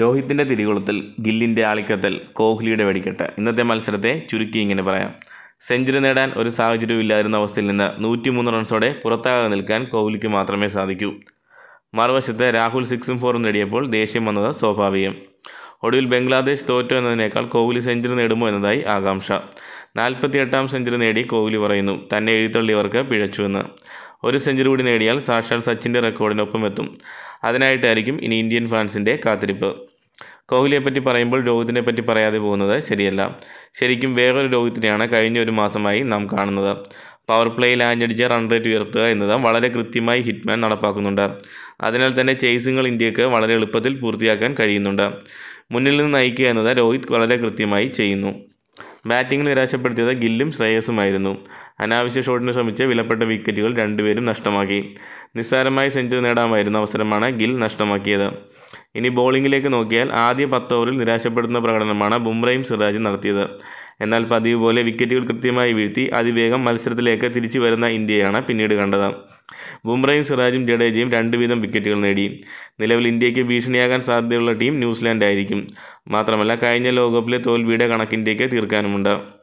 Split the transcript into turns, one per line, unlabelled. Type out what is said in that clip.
രോഹിത്തിൻ്റെ തിരികുളത്തിൽ ഗില്ലിൻ്റെ ആളിക്കത്തൽ കോഹ്ലിയുടെ വെടിക്കെട്ട് ഇന്നത്തെ മത്സരത്തെ ചുരുക്കി ഇങ്ങനെ പറയാം സെഞ്ചുറി നേടാൻ ഒരു സാഹചര്യവും ഇല്ലാതിരുന്ന അവസ്ഥയിൽ നിന്ന് നൂറ്റിമൂന്ന് റൺസോടെ പുറത്താകാതെ നിൽക്കാൻ കോഹ്ലിക്ക് മാത്രമേ സാധിക്കൂ മറുവശത്ത് രാഹുൽ സിക്സും ഫോറും നേടിയപ്പോൾ ദേഷ്യം വന്നത് സ്വാഭാവികം ഒടുവിൽ ബംഗ്ലാദേശ് തോറ്റോ എന്നതിനേക്കാൾ കോഹ്ലി സെഞ്ചുറി നേടുമോ എന്നതായി ആകാംക്ഷ നാൽപ്പത്തിയെട്ടാം സെഞ്ചുറി നേടി കോഹ്ലി പറയുന്നു തന്നെ എഴുത്തള്ളിയവർക്ക് പിഴച്ചുവെന്ന് ഒരു സെഞ്ചുറി കൂടി നേടിയാൽ സാക്ഷാൽ സച്ചിൻ്റെ റെക്കോർഡിനൊപ്പം എത്തും അതിനായിട്ടായിരിക്കും ഇനി ഇന്ത്യൻ ഫാൻസിൻ്റെ കാത്തിരിപ്പ് കോഹ്ലിയെ പറ്റി പറയുമ്പോൾ രോഹിത്തിനെ പറ്റി പറയാതെ പോകുന്നത് ശരിയല്ല ശരിക്കും വേറൊരു രോഹിത്തിനെയാണ് കഴിഞ്ഞ ഒരു മാസമായി നാം കാണുന്നത് പവർ പ്ലേയിൽ ആഞ്ഞടിച്ച റൺ റേറ്റ് ഉയർത്തുക എന്നത് വളരെ കൃത്യമായി ഹിറ്റ്മാൻ നടപ്പാക്കുന്നുണ്ട് അതിനാൽ തന്നെ ചേസിങ്ങൾ ഇന്ത്യക്ക് വളരെ എളുപ്പത്തിൽ പൂർത്തിയാക്കാൻ കഴിയുന്നുണ്ട് മുന്നിൽ നിന്ന് നയിക്കുക എന്നത് രോഹിത് വളരെ കൃത്യമായി ചെയ്യുന്നു ബാറ്റിംഗ് നിരാശപ്പെടുത്തിയത് ഗില്ലും ശ്രേയസുമായിരുന്നു അനാവശ്യ ഷോട്ടിന് ശ്രമിച്ച് വിലപ്പെട്ട വിക്കറ്റുകൾ രണ്ടുപേരും നഷ്ടമാക്കി നിസ്സാരമായി സെഞ്ചുറി നേടാമായിരുന്ന അവസരമാണ് ഗിൽ നഷ്ടമാക്കിയത് ഇനി ബോളിംഗിലേക്ക് നോക്കിയാൽ ആദ്യ പത്ത് ഓവറിൽ നിരാശപ്പെടുത്തുന്ന പ്രകടനമാണ് ബുംറയും സിറാജും നടത്തിയത് എന്നാൽ പതിവ് പോലെ വിക്കറ്റുകൾ കൃത്യമായി വീഴ്ത്തി അതിവേഗം മത്സരത്തിലേക്ക് തിരിച്ചു വരുന്ന ഇന്ത്യയാണ് പിന്നീട് കണ്ടത് ബുംറയും സിറാജും ജഡേജയും രണ്ടു വീതം വിക്കറ്റുകൾ നേടി നിലവിൽ ഇന്ത്യയ്ക്ക് ഭീഷണിയാകാൻ സാധ്യതയുള്ള ടീം ന്യൂസിലാൻഡ് ആയിരിക്കും മാത്രമല്ല കഴിഞ്ഞ ലോകകപ്പിലെ തോൽവിയുടെ കണക്കിന്ത്യക്ക് തീർക്കാനുമുണ്ട്